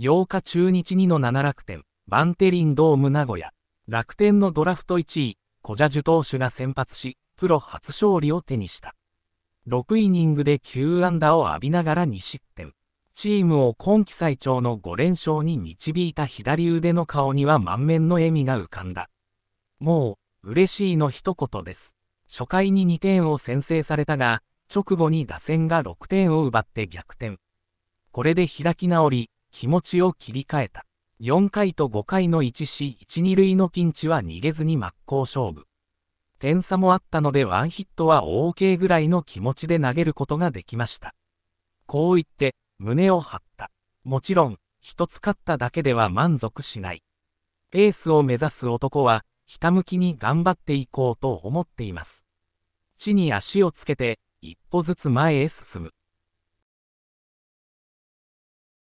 8日中日2の7楽天、バンテリンドーム名古屋、楽天のドラフト1位、小ジャジュ投手が先発し、プロ初勝利を手にした。6イニングで9安打を浴びながら2失点。チームを今季最長の5連勝に導いた左腕の顔には満面の笑みが浮かんだ。もう、嬉しいの一言です。初回に2点を先制されたが、直後に打線が6点を奪って逆転。これで開き直り、気持ちを切り替えた。4回と5回の1死1、2塁のピンチは逃げずに真っ向勝負。点差もあったのでワンヒットは OK ぐらいの気持ちで投げることができました。こう言って、胸を張った。もちろん、一つ勝っただけでは満足しない。エースを目指す男は、ひたむきに頑張っていこうと思っています。地に足をつけて、一歩ずつ前へ進む。